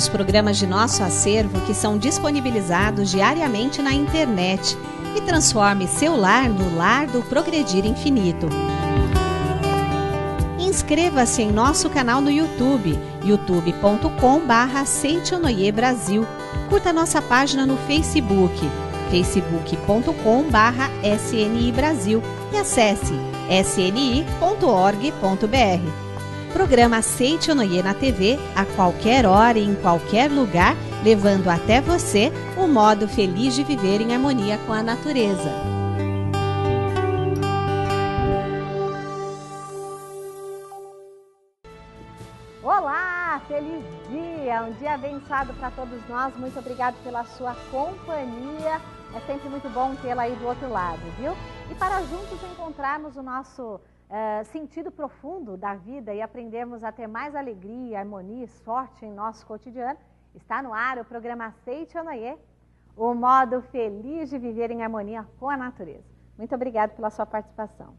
dos programas de nosso acervo que são disponibilizados diariamente na internet e transforme seu lar no lar do Progredir Infinito. Inscreva-se em nosso canal no YouTube, youtube.com.br Brasil. Curta nossa página no Facebook, facebook.com.br Brasil e acesse sni.org.br. Programa Aceite Noie na TV, a qualquer hora e em qualquer lugar, levando até você o modo feliz de viver em harmonia com a natureza. Olá, feliz dia, um dia abençoado para todos nós. Muito obrigado pela sua companhia. É sempre muito bom tê-la aí do outro lado, viu? E para juntos encontrarmos o nosso uh, sentido profundo da vida e aprendermos a ter mais alegria, harmonia e sorte em nosso cotidiano, está no ar o programa Aceite ou é? o modo feliz de viver em harmonia com a natureza. Muito obrigada pela sua participação.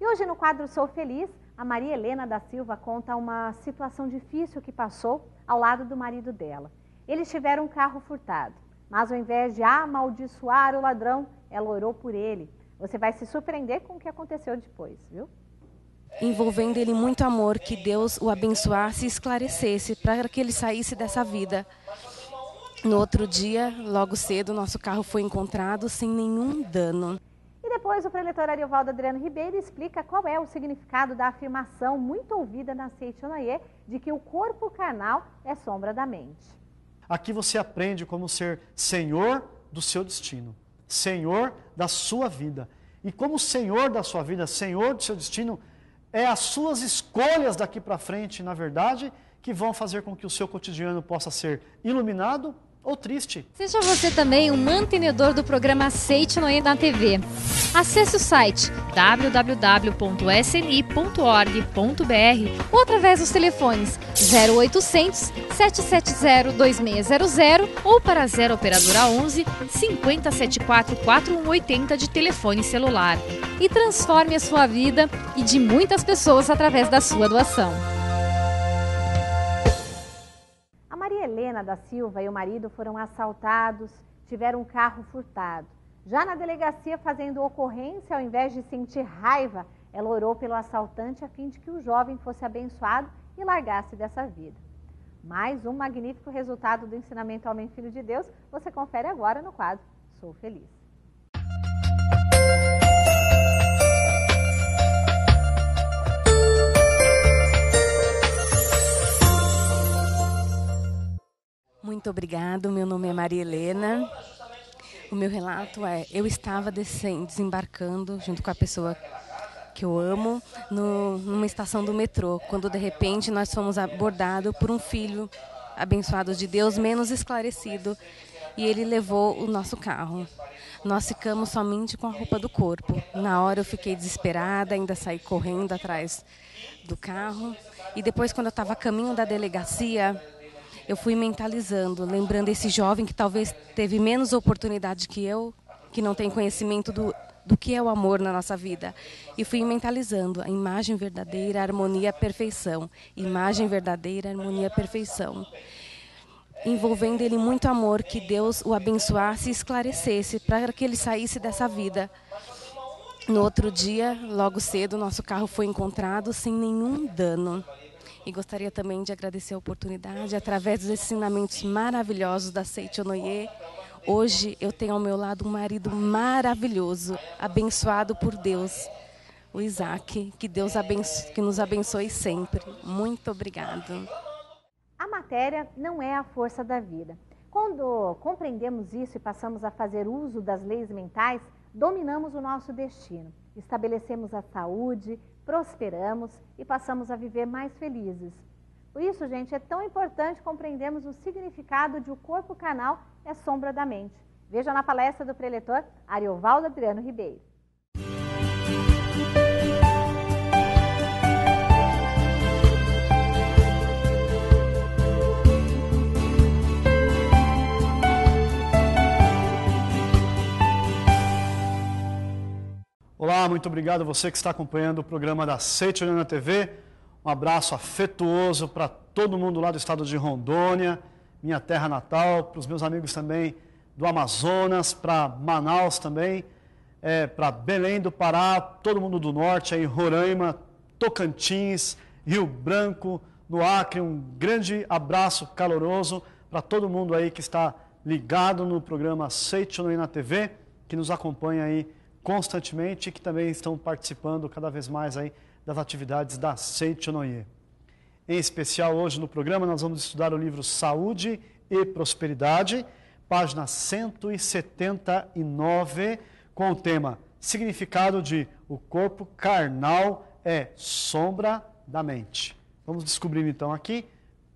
E hoje no quadro Sou Feliz, a Maria Helena da Silva conta uma situação difícil que passou ao lado do marido dela. Eles tiveram um carro furtado, mas ao invés de amaldiçoar o ladrão, ela orou por ele. Você vai se surpreender com o que aconteceu depois, viu? envolvendo ele muito amor, que Deus o abençoasse e esclarecesse para que ele saísse dessa vida. No outro dia, logo cedo, nosso carro foi encontrado sem nenhum dano. E depois o preletor Ariovaldo Adriano Ribeiro explica qual é o significado da afirmação muito ouvida na Seichonoye de que o corpo carnal é sombra da mente. Aqui você aprende como ser senhor do seu destino, senhor da sua vida. E como senhor da sua vida, senhor do seu destino, é as suas escolhas daqui para frente, na verdade, que vão fazer com que o seu cotidiano possa ser iluminado ou triste. Seja você também um mantenedor do programa Aceite Noé na TV. Acesse o site www.sni.org.br ou através dos telefones 0800 770 2600 ou para 0 operadora 11 5074 4180 de telefone celular. E transforme a sua vida e de muitas pessoas através da sua doação. Helena da Silva e o marido foram assaltados, tiveram um carro furtado. Já na delegacia, fazendo ocorrência, ao invés de sentir raiva, ela orou pelo assaltante a fim de que o jovem fosse abençoado e largasse dessa vida. Mais um magnífico resultado do ensinamento Homem Filho de Deus você confere agora no quadro Sou Feliz. Muito obrigado. Meu nome é Maria Helena. O meu relato é: eu estava descendo, desembarcando junto com a pessoa que eu amo no, numa estação do metrô, quando de repente nós fomos abordados por um filho abençoado de Deus, menos esclarecido, e ele levou o nosso carro. Nós ficamos somente com a roupa do corpo. Na hora eu fiquei desesperada, ainda saí correndo atrás do carro. E depois, quando eu estava a caminho da delegacia, eu fui mentalizando, lembrando esse jovem que talvez teve menos oportunidade que eu, que não tem conhecimento do, do que é o amor na nossa vida. E fui mentalizando a imagem verdadeira, a harmonia, a perfeição. Imagem verdadeira, harmonia, perfeição. Envolvendo ele muito amor, que Deus o abençoasse e esclarecesse para que ele saísse dessa vida. No outro dia, logo cedo, nosso carro foi encontrado sem nenhum dano. E gostaria também de agradecer a oportunidade, através dos ensinamentos maravilhosos da Seiichi Onoye. Hoje eu tenho ao meu lado um marido maravilhoso, abençoado por Deus, o Isaac. Que Deus abençoe, que nos abençoe sempre. Muito obrigado. A matéria não é a força da vida. Quando compreendemos isso e passamos a fazer uso das leis mentais, dominamos o nosso destino. Estabelecemos a saúde, prosperamos e passamos a viver mais felizes. Por isso, gente, é tão importante compreendermos o significado de o corpo canal é sombra da mente. Veja na palestra do preletor Ariovaldo Adriano Ribeiro. Olá, muito obrigado a você que está acompanhando o programa da Seitiorana TV. Um abraço afetuoso para todo mundo lá do estado de Rondônia, minha terra natal, para os meus amigos também do Amazonas, para Manaus também, é, para Belém do Pará, todo mundo do norte, aí Roraima, Tocantins, Rio Branco, no Acre. Um grande abraço caloroso para todo mundo aí que está ligado no programa Seitiorana TV, que nos acompanha aí constantemente e que também estão participando cada vez mais aí das atividades da Seichonoye. Em especial, hoje no programa, nós vamos estudar o livro Saúde e Prosperidade, página 179, com o tema Significado de O Corpo Carnal é Sombra da Mente. Vamos descobrir então aqui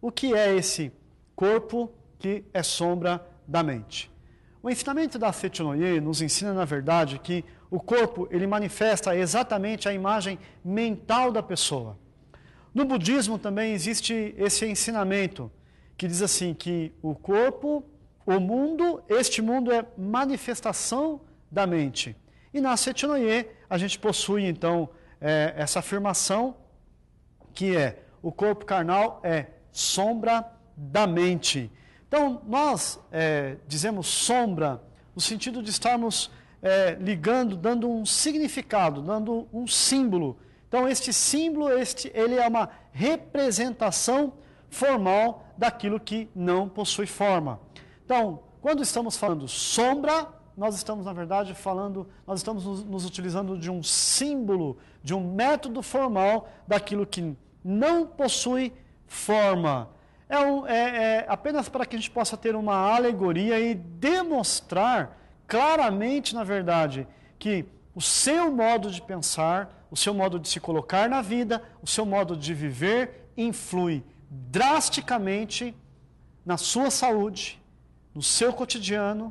o que é esse corpo que é sombra da mente. O ensinamento da Fetinoye nos ensina, na verdade, que o corpo ele manifesta exatamente a imagem mental da pessoa. No budismo também existe esse ensinamento que diz assim que o corpo, o mundo, este mundo é manifestação da mente. E na Setinoye a gente possui então é, essa afirmação que é o corpo carnal é sombra da mente. Então, nós é, dizemos sombra no sentido de estarmos é, ligando, dando um significado, dando um símbolo. Então, este símbolo, este, ele é uma representação formal daquilo que não possui forma. Então, quando estamos falando sombra, nós estamos, na verdade, falando, nós estamos nos, nos utilizando de um símbolo, de um método formal daquilo que não possui forma é, um, é, é apenas para que a gente possa ter uma alegoria e demonstrar claramente, na verdade, que o seu modo de pensar, o seu modo de se colocar na vida, o seu modo de viver influi drasticamente na sua saúde, no seu cotidiano,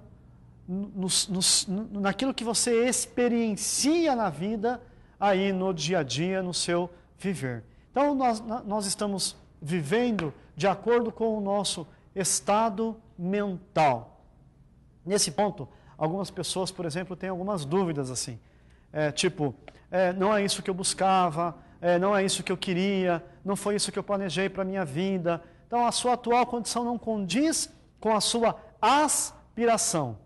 no, no, naquilo que você experiencia na vida, aí no dia a dia, no seu viver. Então, nós, nós estamos vivendo de acordo com o nosso estado mental. Nesse ponto, algumas pessoas, por exemplo, têm algumas dúvidas assim. É, tipo, é, não é isso que eu buscava, é, não é isso que eu queria, não foi isso que eu planejei para a minha vida. Então, a sua atual condição não condiz com a sua aspiração.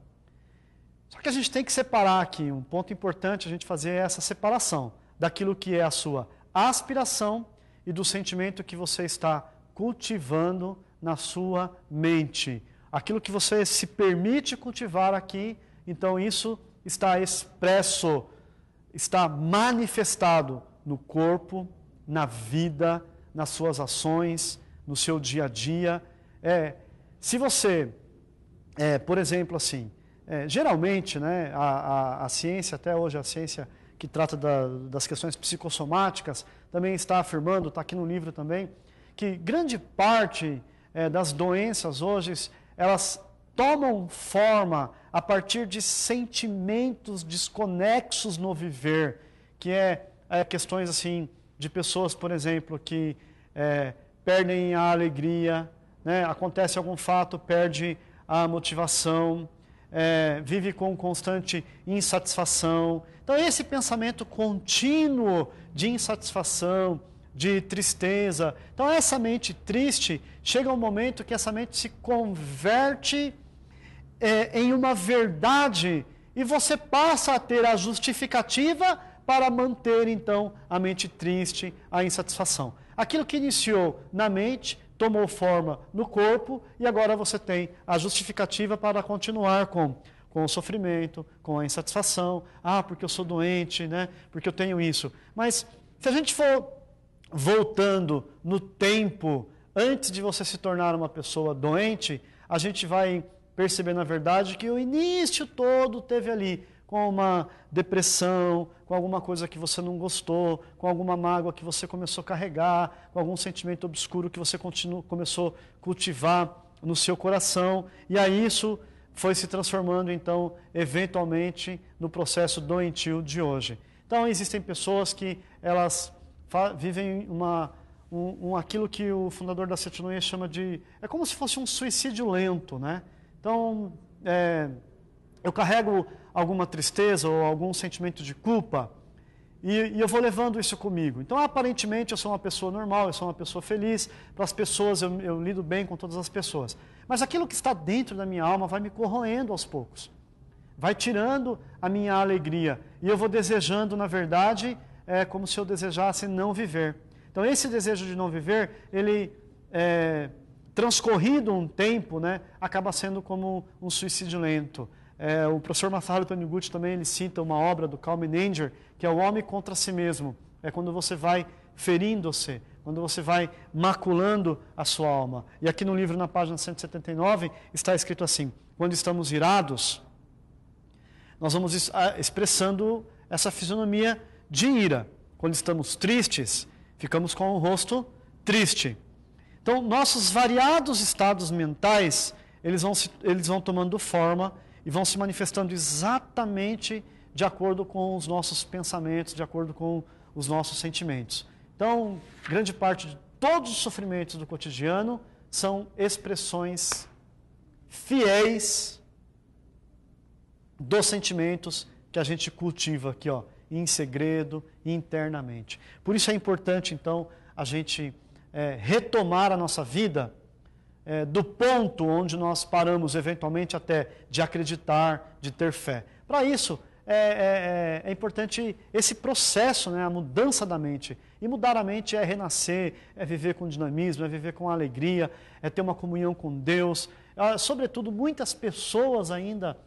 Só que a gente tem que separar aqui, um ponto importante a gente fazer é essa separação daquilo que é a sua aspiração e do sentimento que você está cultivando na sua mente. Aquilo que você se permite cultivar aqui, então isso está expresso, está manifestado no corpo, na vida, nas suas ações, no seu dia a dia. É, se você, é, por exemplo, assim, é, geralmente, né, a, a, a, ciência, até hoje a ciência que trata da, das questões psicossomáticas, também está afirmando, está aqui no livro também, que grande parte é, das doenças hoje, elas tomam forma a partir de sentimentos desconexos no viver, que é, é questões assim de pessoas, por exemplo, que é, perdem a alegria, né? acontece algum fato, perde a motivação, é, vive com constante insatisfação. Então, esse pensamento contínuo de insatisfação, de tristeza. Então, essa mente triste chega um momento que essa mente se converte é, em uma verdade e você passa a ter a justificativa para manter então a mente triste, a insatisfação. Aquilo que iniciou na mente tomou forma no corpo e agora você tem a justificativa para continuar com com o sofrimento, com a insatisfação, ah, porque eu sou doente, né? Porque eu tenho isso. Mas se a gente for voltando no tempo, antes de você se tornar uma pessoa doente, a gente vai perceber, na verdade, que o início todo teve ali com uma depressão, com alguma coisa que você não gostou, com alguma mágoa que você começou a carregar, com algum sentimento obscuro que você continu, começou a cultivar no seu coração, e aí isso foi se transformando, então, eventualmente, no processo doentio de hoje. Então, existem pessoas que elas vivem uma, um, um, aquilo que o fundador da Setinoia chama de. É como se fosse um suicídio lento, né? Então, é, eu carrego alguma tristeza ou algum sentimento de culpa e, e, eu vou levando isso comigo. Então, aparentemente, eu sou uma pessoa normal, eu sou uma pessoa feliz, para as pessoas, eu, eu lido bem com todas as pessoas. Mas aquilo que está dentro da minha alma vai me corroendo aos poucos, vai tirando a minha alegria e eu vou desejando, na verdade, é como se eu desejasse não viver. Então, esse desejo de não viver, ele, é, transcorrido um tempo, né, acaba sendo como um suicídio lento. É, o professor Masaharu Taniguchi também ele cita uma obra do Carl Meninger, que é o homem contra si mesmo. É quando você vai ferindo-se, quando você vai maculando a sua alma. E aqui no livro, na página 179, está escrito assim: quando estamos irados, nós vamos expressando essa fisionomia de ira. Quando estamos tristes, ficamos com o rosto triste. Então, nossos variados estados mentais, eles vão, se, eles vão tomando forma e vão se manifestando exatamente de acordo com os nossos pensamentos, de acordo com os nossos sentimentos. Então, grande parte de todos os sofrimentos do cotidiano são expressões fiéis dos sentimentos que a gente cultiva aqui, ó em segredo, internamente. Por isso é importante, então, a gente é, retomar a nossa vida é, do ponto onde nós paramos, eventualmente, até de acreditar, de ter fé. Para isso, é, é, é, é importante esse processo, né, a mudança da mente. E mudar a mente é renascer, é viver com dinamismo, é viver com alegria, é ter uma comunhão com Deus. Ah, sobretudo, muitas pessoas ainda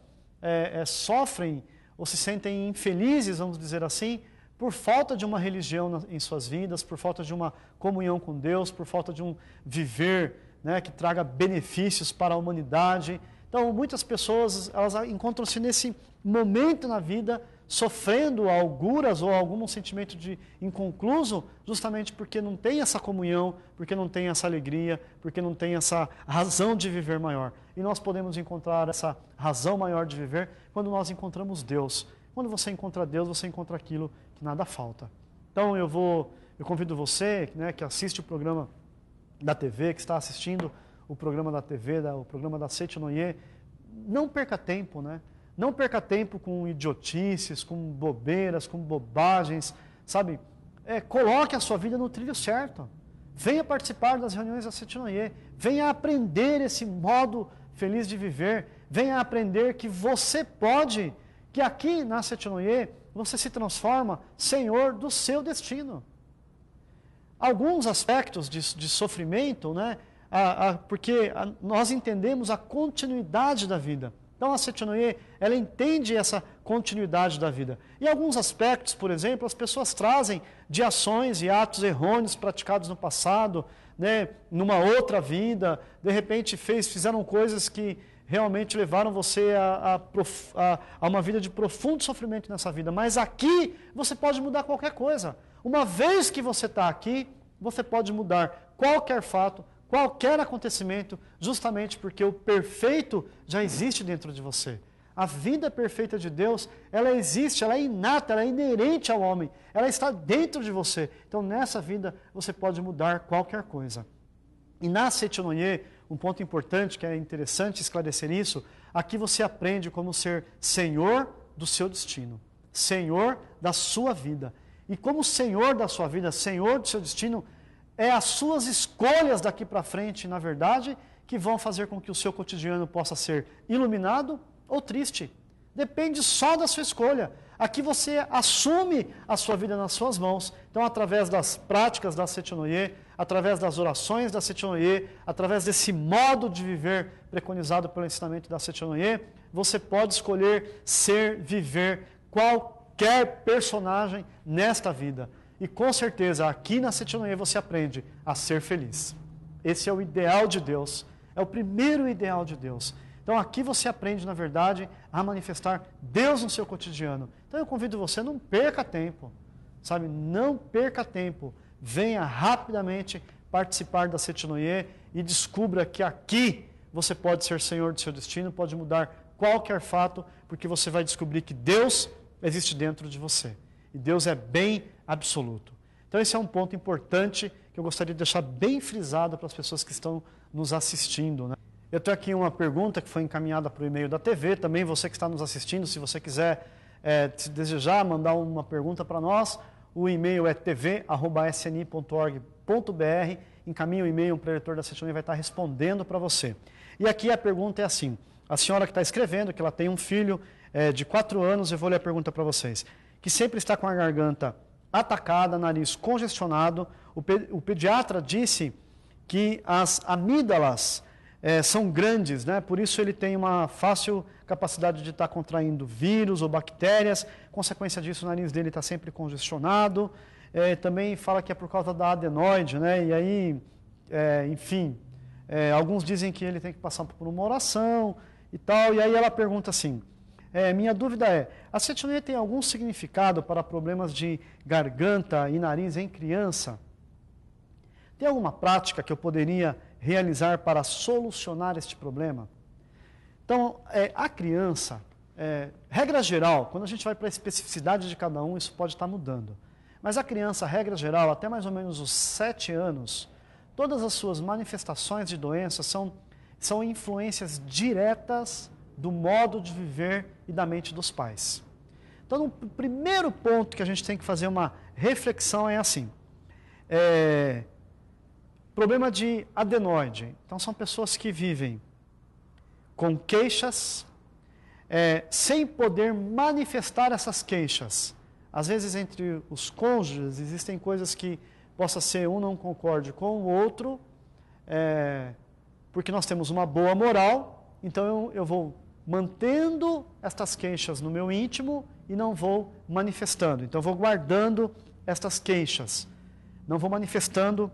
é, sofrem ou se sentem infelizes, vamos dizer assim, por falta de uma religião em suas vidas, por falta de uma comunhão com Deus, por falta de um viver né, que traga benefícios para a humanidade. Então, muitas pessoas elas encontram-se nesse momento na vida sofrendo alguras ou algum sentimento de inconcluso, justamente porque não tem essa comunhão, porque não tem essa alegria, porque não tem essa razão de viver maior. E nós podemos encontrar essa razão maior de viver quando nós encontramos Deus. Quando você encontra Deus, você encontra aquilo que nada falta. Então eu vou, eu convido você, né, que assiste o programa da TV, que está assistindo o programa da TV, da, o programa da Noie, não perca tempo, né? Não perca tempo com idiotices, com bobeiras, com bobagens, sabe? É, coloque a sua vida no trilho certo. Venha participar das reuniões da Noie. Venha aprender esse modo feliz de viver, venha aprender que você pode, que aqui na Setinoye você se transforma senhor do seu destino. Alguns aspectos de, de sofrimento, né? A, a, porque a, nós entendemos a continuidade da vida. Então, a Setinoye, ela entende essa continuidade da vida. E alguns aspectos, por exemplo, as pessoas trazem de ações e atos errôneos praticados no passado, né, numa outra vida, de repente fez, fizeram coisas que realmente levaram você a, a, a, a uma vida de profundo sofrimento nessa vida. Mas aqui você pode mudar qualquer coisa. Uma vez que você está aqui, você pode mudar qualquer fato, qualquer acontecimento, justamente porque o perfeito já existe dentro de você. A vida perfeita de Deus, ela existe, ela é inata, ela é inerente ao homem, ela está dentro de você. Então, nessa vida, você pode mudar qualquer coisa. E na Setionoye, um ponto importante que é interessante esclarecer isso, aqui você aprende como ser senhor do seu destino, senhor da sua vida. E como senhor da sua vida, senhor do seu destino, é as suas escolhas daqui para frente, na verdade, que vão fazer com que o seu cotidiano possa ser iluminado ou triste. Depende só da sua escolha. Aqui você assume a sua vida nas suas mãos. Então, através das práticas da Setinoye, através das orações da Setinoye, através desse modo de viver preconizado pelo ensinamento da Setinoye, você pode escolher ser, viver qualquer personagem nesta vida. E com certeza, aqui na Setinoé você aprende a ser feliz. Esse é o ideal de Deus, é o primeiro ideal de Deus. Então aqui você aprende, na verdade, a manifestar Deus no seu cotidiano. Então eu convido você, não perca tempo, sabe? Não perca tempo. Venha rapidamente participar da Setinoé e descubra que aqui você pode ser senhor do seu destino, pode mudar qualquer fato, porque você vai descobrir que Deus existe dentro de você. E Deus é bem absoluto. Então, esse é um ponto importante que eu gostaria de deixar bem frisado para as pessoas que estão nos assistindo. Né? Eu tenho aqui uma pergunta que foi encaminhada para o e-mail da TV. Também você que está nos assistindo, se você quiser, é, se desejar, mandar uma pergunta para nós, o e-mail é tv.sni.org.br. Encaminhe o e-mail para o diretor da sessão e vai estar respondendo para você. E aqui a pergunta é assim: a senhora que está escrevendo, que ela tem um filho é, de 4 anos, eu vou ler a pergunta para vocês que sempre está com a garganta atacada, nariz congestionado. O, pe o pediatra disse que as amígdalas é, são grandes, né? por isso ele tem uma fácil capacidade de estar tá contraindo vírus ou bactérias. Consequência disso, o nariz dele está sempre congestionado. É, também fala que é por causa da adenoide, né? e aí, é, enfim, alguns dizem que ele tem que passar por uma oração e tal. E aí ela pergunta assim: é, minha dúvida é, a cetinoia tem algum significado para problemas de garganta e nariz em criança? Tem alguma prática que eu poderia realizar para solucionar este problema? Então, é, a criança, é, regra geral, quando a gente vai para a especificidade de cada um, isso pode estar mudando. Mas a criança, regra geral, até mais ou menos os 7 anos, todas as suas manifestações de doença são, são influências diretas do modo de viver e da mente dos pais. Então, o primeiro ponto que a gente tem que fazer uma reflexão é assim: é, problema de adenoide. Então, são pessoas que vivem com queixas, é, sem poder manifestar essas queixas. Às vezes, entre os cônjuges, existem coisas que possa ser um não concorde com o outro, é, porque nós temos uma boa moral, então eu, eu vou mantendo estas queixas no meu íntimo e não vou manifestando. Então, vou guardando estas queixas, não vou manifestando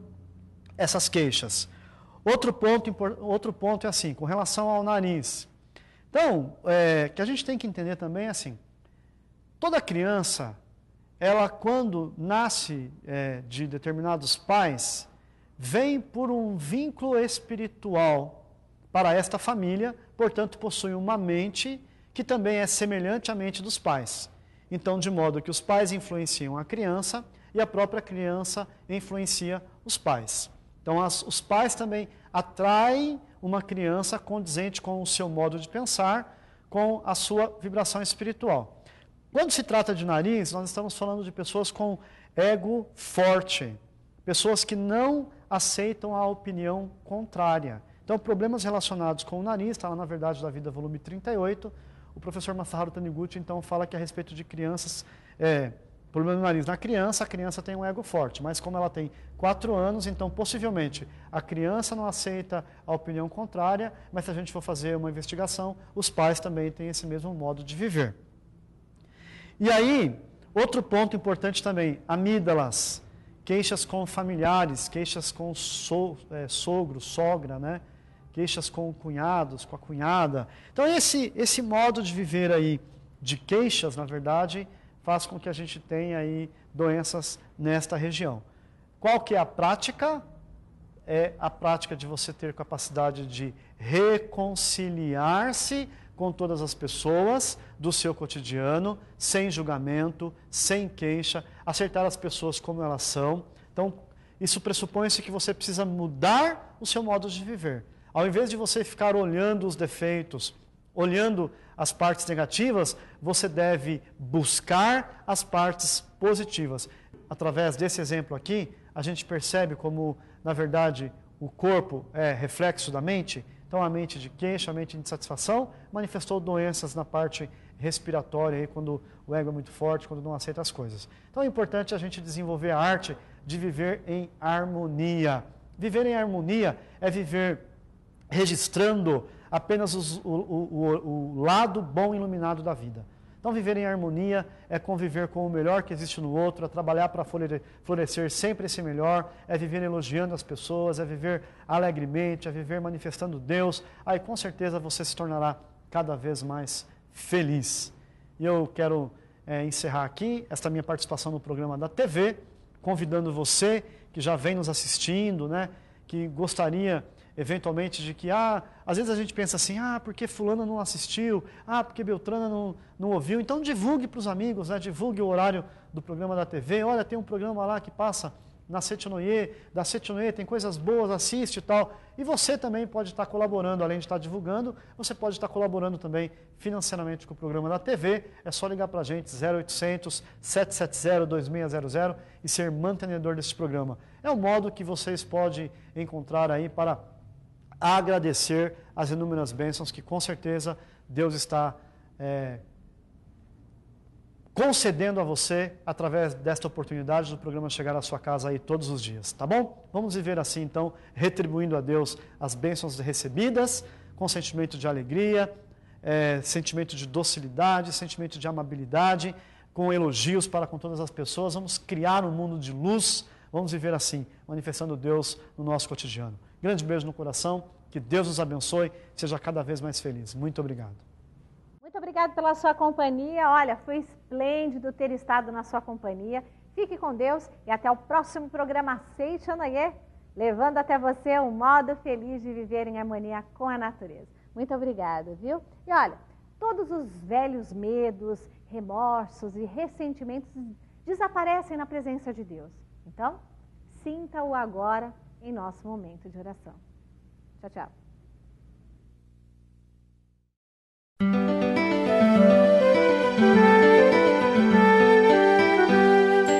essas queixas. Outro ponto, outro ponto é assim, com relação ao nariz. Então, é, que a gente tem que entender também é assim, toda criança, ela quando nasce é, de determinados pais, vem por um vínculo espiritual para esta família, portanto, possui uma mente que também é semelhante à mente dos pais. Então, de modo que os pais influenciam a criança e a própria criança influencia os pais. Então, as, os pais também atraem uma criança condizente com o seu modo de pensar, com a sua vibração espiritual. Quando se trata de nariz, nós estamos falando de pessoas com ego forte, pessoas que não aceitam a opinião contrária, então, problemas relacionados com o nariz, está lá na Verdade da Vida, volume 38. O professor Masaharu Taniguchi, então, fala que a respeito de crianças, é, problema do nariz. Na criança, a criança tem um ego forte, mas como ela tem 4 anos, então, possivelmente, a criança não aceita a opinião contrária, mas se a gente for fazer uma investigação, os pais também têm esse mesmo modo de viver. E aí, outro ponto importante também, amígdalas, queixas com familiares, queixas com so, é, sogro, sogra, né? queixas com cunhados, com a cunhada. Então, esse, esse modo de viver aí de queixas, na verdade, faz com que a gente tenha aí doenças nesta região. Qual que é a prática? É a prática de você ter capacidade de reconciliar-se com todas as pessoas do seu cotidiano, sem julgamento, sem queixa, acertar as pessoas como elas são. Então, isso pressupõe-se que você precisa mudar o seu modo de viver. Ao invés de você ficar olhando os defeitos, olhando as partes negativas, você deve buscar as partes positivas. Através desse exemplo aqui, a gente percebe como, na verdade, o corpo é reflexo da mente. Então, a mente de queixa, a mente de insatisfação, manifestou doenças na parte respiratória, aí, quando o ego é muito forte, quando não aceita as coisas. Então, é importante a gente desenvolver a arte de viver em harmonia. Viver em harmonia é viver registrando apenas os, o, o, o lado bom iluminado da vida. Então, viver em harmonia é conviver com o melhor que existe no outro, é trabalhar para florescer sempre esse melhor, é viver elogiando as pessoas, é viver alegremente, é viver manifestando Deus. Aí, com certeza, você se tornará cada vez mais feliz. E eu quero é, encerrar aqui esta minha participação no programa da TV, convidando você que já vem nos assistindo, né, que gostaria eventualmente, de que, ah, às vezes a gente pensa assim, ah, porque fulano não assistiu, ah, porque Beltrana não, não ouviu, então divulgue para os amigos, né? divulgue o horário do programa da TV, olha, tem um programa lá que passa na Setinoye, da Setinoye tem coisas boas, assiste e tal. E você também pode estar colaborando, além de estar divulgando, você pode estar colaborando também financeiramente com o programa da TV. É só ligar para a gente, 0800 770 2600 e ser mantenedor desse programa. É o modo que vocês podem encontrar aí para agradecer as inúmeras bênçãos que com certeza Deus está é, concedendo a você através desta oportunidade do programa chegar à sua casa aí todos os dias, tá bom? Vamos viver assim então, retribuindo a Deus as bênçãos recebidas com sentimento de alegria, é, sentimento de docilidade, sentimento de amabilidade, com elogios para com todas as pessoas. Vamos criar um mundo de luz. Vamos viver assim, manifestando Deus no nosso cotidiano. Grande beijo no coração, que Deus nos abençoe, seja cada vez mais feliz. Muito obrigado. Muito obrigado pela sua companhia. Olha, foi esplêndido ter estado na sua companhia. Fique com Deus e até o próximo programa Aceite, Anoyer, levando até você um modo feliz de viver em harmonia com a natureza. Muito obrigada, viu? E olha, todos os velhos medos, remorsos e ressentimentos desaparecem na presença de Deus. Então, sinta-o agora em nosso momento de oração. Tchau, tchau.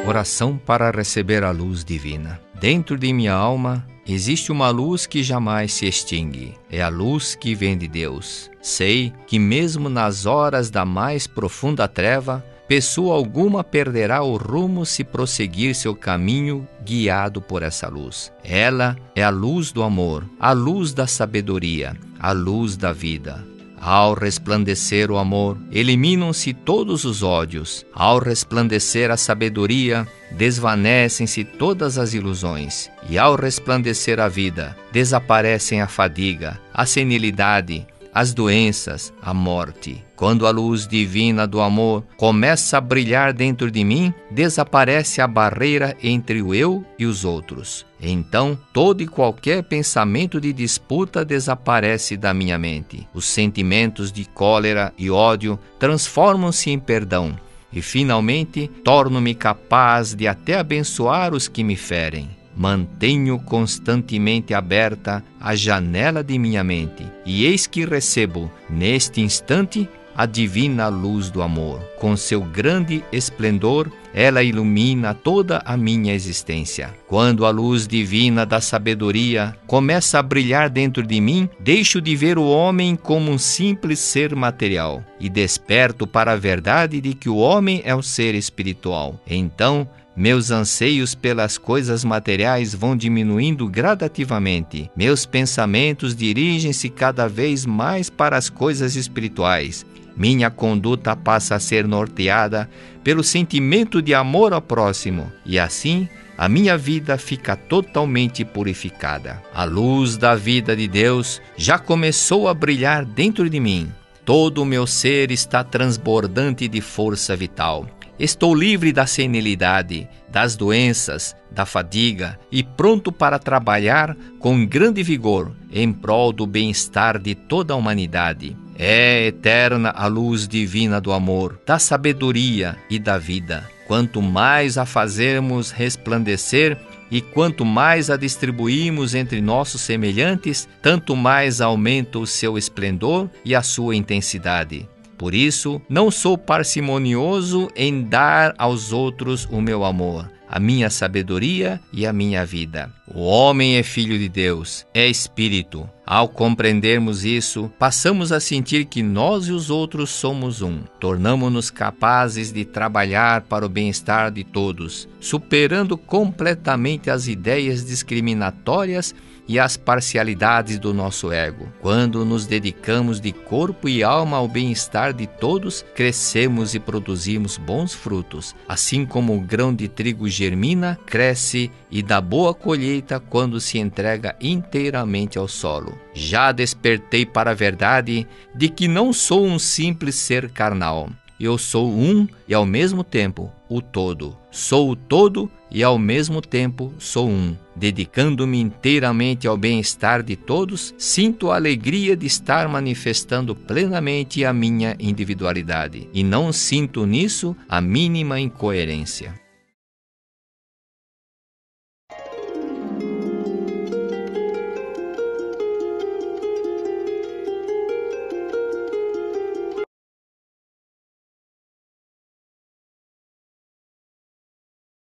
Oração para receber a luz divina. Dentro de minha alma existe uma luz que jamais se extingue. É a luz que vem de Deus. Sei que, mesmo nas horas da mais profunda treva, Pessoa alguma perderá o rumo se prosseguir seu caminho guiado por essa luz. Ela é a luz do amor, a luz da sabedoria, a luz da vida. Ao resplandecer o amor, eliminam-se todos os ódios. Ao resplandecer a sabedoria, desvanecem-se todas as ilusões. E ao resplandecer a vida, desaparecem a fadiga, a senilidade, as doenças, a morte. Quando a luz divina do amor começa a brilhar dentro de mim, desaparece a barreira entre o eu e os outros. Então, todo e qualquer pensamento de disputa desaparece da minha mente. Os sentimentos de cólera e ódio transformam-se em perdão. E finalmente, torno-me capaz de até abençoar os que me ferem. Mantenho constantemente aberta a janela de minha mente, e eis que recebo, neste instante, a divina luz do amor. Com seu grande esplendor, ela ilumina toda a minha existência. Quando a luz divina da sabedoria começa a brilhar dentro de mim, deixo de ver o homem como um simples ser material e desperto para a verdade de que o homem é um ser espiritual. Então, meus anseios pelas coisas materiais vão diminuindo gradativamente. Meus pensamentos dirigem-se cada vez mais para as coisas espirituais. Minha conduta passa a ser norteada pelo sentimento de amor ao próximo, e assim a minha vida fica totalmente purificada. A luz da vida de Deus já começou a brilhar dentro de mim. Todo o meu ser está transbordante de força vital. Estou livre da senilidade, das doenças, da fadiga e pronto para trabalhar com grande vigor em prol do bem-estar de toda a humanidade. É eterna a luz divina do amor, da sabedoria e da vida. Quanto mais a fazermos resplandecer e quanto mais a distribuímos entre nossos semelhantes, tanto mais aumenta o seu esplendor e a sua intensidade. Por isso, não sou parcimonioso em dar aos outros o meu amor, a minha sabedoria e a minha vida. O homem é filho de Deus, é espírito. Ao compreendermos isso, passamos a sentir que nós e os outros somos um. Tornamos-nos capazes de trabalhar para o bem-estar de todos, superando completamente as ideias discriminatórias e as parcialidades do nosso ego. Quando nos dedicamos de corpo e alma ao bem-estar de todos, crescemos e produzimos bons frutos. Assim como o grão de trigo germina, cresce e dá boa colheita quando se entrega inteiramente ao solo. Já despertei para a verdade de que não sou um simples ser carnal eu sou um e ao mesmo tempo o todo. Sou o todo e ao mesmo tempo sou um. Dedicando-me inteiramente ao bem-estar de todos, sinto a alegria de estar manifestando plenamente a minha individualidade e não sinto nisso a mínima incoerência.